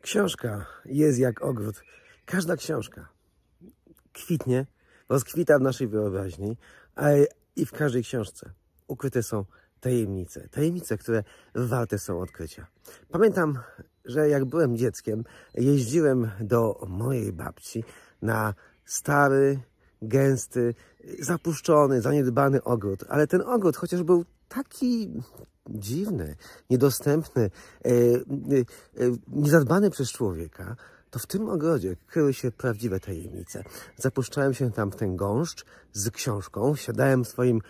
Książka jest jak ogród. Każda książka kwitnie, rozkwita w naszej wyobraźni i w każdej książce ukryte są tajemnice. Tajemnice, które warte są odkrycia. Pamiętam, że jak byłem dzieckiem, jeździłem do mojej babci na stary, gęsty, zapuszczony, zaniedbany ogród. Ale ten ogród, chociaż był taki dziwny, niedostępny, e, e, e, niezadbany przez człowieka, to w tym ogrodzie kryły się prawdziwe tajemnice. Zapuszczałem się tam w ten gąszcz z książką, siadałem w swoim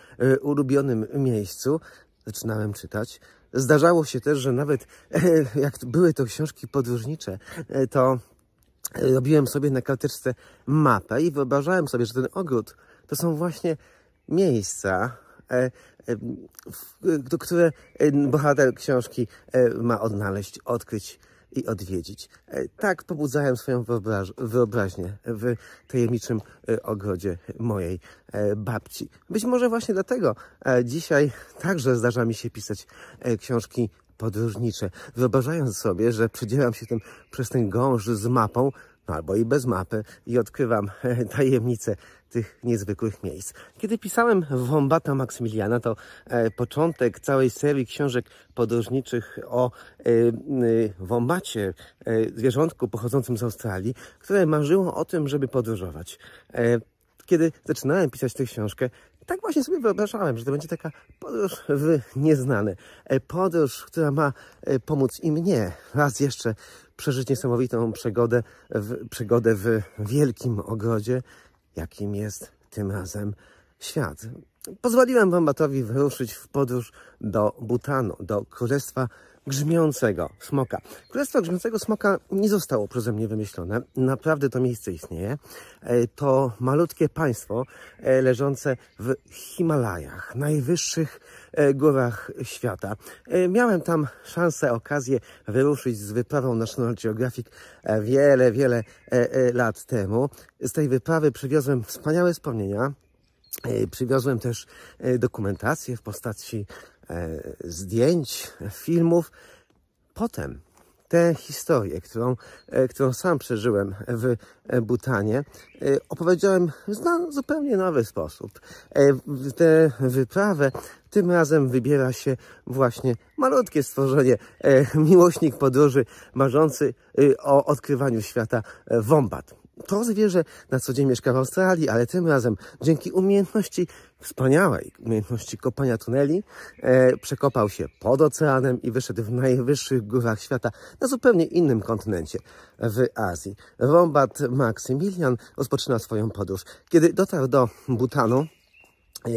ulubionym miejscu, zaczynałem czytać. Zdarzało się też, że nawet jak były to książki podróżnicze, to robiłem sobie na karteczce mapę i wyobrażałem sobie, że ten ogród to są właśnie miejsca, które e, bohater książki e, ma odnaleźć, odkryć i odwiedzić. E, tak pobudzałem swoją wyobraź wyobraźnię w tajemniczym ogrodzie mojej babci. Być może właśnie dlatego dzisiaj także zdarza mi się pisać książki podróżnicze, wyobrażając sobie, że przedzielam się tym przez ten gąszcz z mapą albo i bez mapy i odkrywam tajemnice tych niezwykłych miejsc. Kiedy pisałem Wombata Maksymiliana, to e, początek całej serii książek podróżniczych o e, e, wombacie, zwierzątku pochodzącym z Australii, które marzyło o tym, żeby podróżować kiedy zaczynałem pisać tę książkę, tak właśnie sobie wyobrażałem, że to będzie taka podróż w nieznane. Podróż, która ma e, pomóc i mnie raz jeszcze przeżyć niesamowitą przygodę w, przygodę w wielkim ogrodzie, jakim jest tym razem świat. Pozwoliłem Wambatowi wyruszyć w podróż do Butanu, do Królestwa grzmiącego smoka. Królestwo grzmiącego smoka nie zostało przeze mnie wymyślone. Naprawdę to miejsce istnieje. E, to malutkie państwo e, leżące w Himalajach, najwyższych e, górach świata. Miałem tam szansę, okazję wyruszyć z wyprawą National Geographic wiele, wiele lat temu. Z tej wyprawy przywiozłem wspaniałe wspomnienia. Przywiozłem też dokumentację w postaci E, zdjęć, filmów. Potem tę historię, którą, e, którą sam przeżyłem w Butanie, e, opowiedziałem w zupełnie nowy sposób. Tę wyprawę tym razem wybiera się właśnie malutkie stworzenie, miłośnik podróży, marzący y, o odkrywaniu świata wombat. To zwierzę na co dzień mieszka w Australii, ale tym razem dzięki umiejętności, wspaniałej umiejętności kopania tuneli, e, przekopał się pod oceanem i wyszedł w najwyższych górach świata na zupełnie innym kontynencie, w Azji. Wombat Maximilian rozpoczyna swoją podróż. Kiedy dotarł do Butanu, e,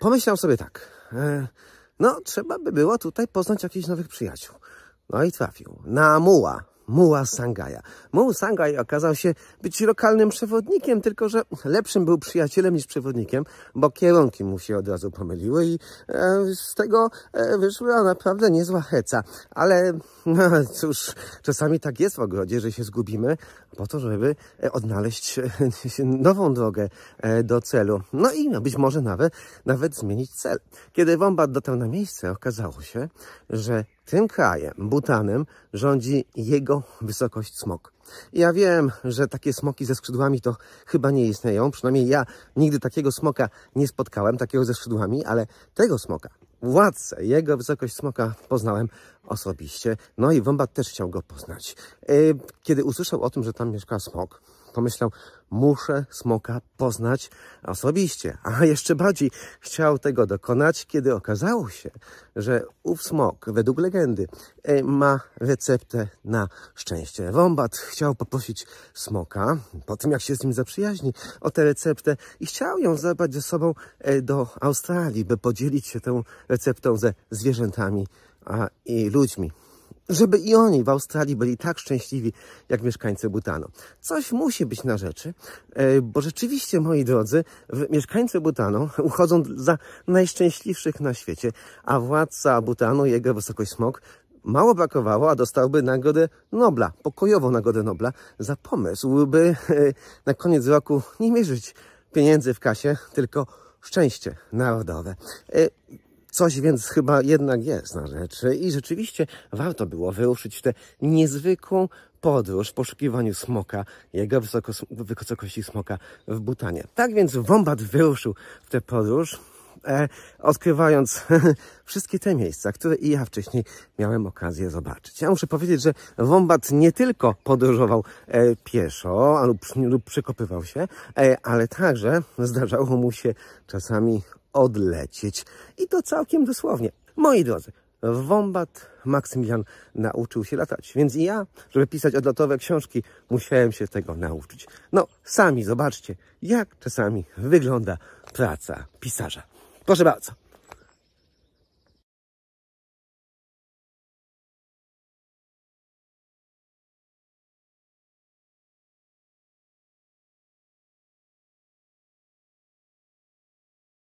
pomyślał sobie tak, e, no trzeba by było tutaj poznać jakichś nowych przyjaciół. No i trafił na muła Muła Sangaja. Muł Sangaj okazał się być lokalnym przewodnikiem, tylko że lepszym był przyjacielem niż przewodnikiem, bo kierunki mu się od razu pomyliły i e, z tego e, wyszła naprawdę niezła heca. Ale no, cóż, czasami tak jest w ogrodzie, że się zgubimy po to, żeby e, odnaleźć nową drogę do celu. No i no, być może nawet, nawet zmienić cel. Kiedy Wombat dotarł na miejsce, okazało się, że tym krajem, Butanem, rządzi jego wysokość smok. Ja wiem, że takie smoki ze skrzydłami to chyba nie istnieją, przynajmniej ja nigdy takiego smoka nie spotkałem, takiego ze skrzydłami, ale tego smoka, władcę, jego wysokość smoka poznałem osobiście. No i Wombat też chciał go poznać. E, kiedy usłyszał o tym, że tam mieszka smok, pomyślał, muszę smoka poznać osobiście. A jeszcze bardziej chciał tego dokonać, kiedy okazało się, że ów smok, według legendy, e, ma receptę na szczęście. Wombat chciał poprosić smoka, po tym jak się z nim zaprzyjaźni, o tę receptę i chciał ją zabrać ze sobą e, do Australii, by podzielić się tą receptą ze zwierzętami i ludźmi. Żeby i oni w Australii byli tak szczęśliwi jak mieszkańcy Butanu. Coś musi być na rzeczy, e, bo rzeczywiście, moi drodzy, mieszkańcy Butanu uchodzą za najszczęśliwszych na świecie, a władca Butanu, jego wysokość smog, mało brakowało, a dostałby Nagrodę Nobla, pokojową Nagrodę Nobla, za pomysł, by e, na koniec roku nie mierzyć pieniędzy w kasie, tylko szczęście narodowe. E, Coś więc chyba jednak jest na rzeczy i rzeczywiście warto było wyruszyć w tę niezwykłą podróż w poszukiwaniu smoka, jego wysokości smoka w Butanie. Tak więc Wombat wyruszył w tę podróż, e, odkrywając wszystkie te miejsca, które i ja wcześniej miałem okazję zobaczyć. Ja muszę powiedzieć, że Wombat nie tylko podróżował e, pieszo lub, lub przekopywał się, e, ale także zdarzało mu się czasami odlecieć. I to całkiem dosłownie. Moi drodzy, Wombat Maksymilian nauczył się latać, więc i ja, żeby pisać odlotowe książki, musiałem się tego nauczyć. No, sami zobaczcie, jak czasami wygląda praca pisarza. Proszę bardzo.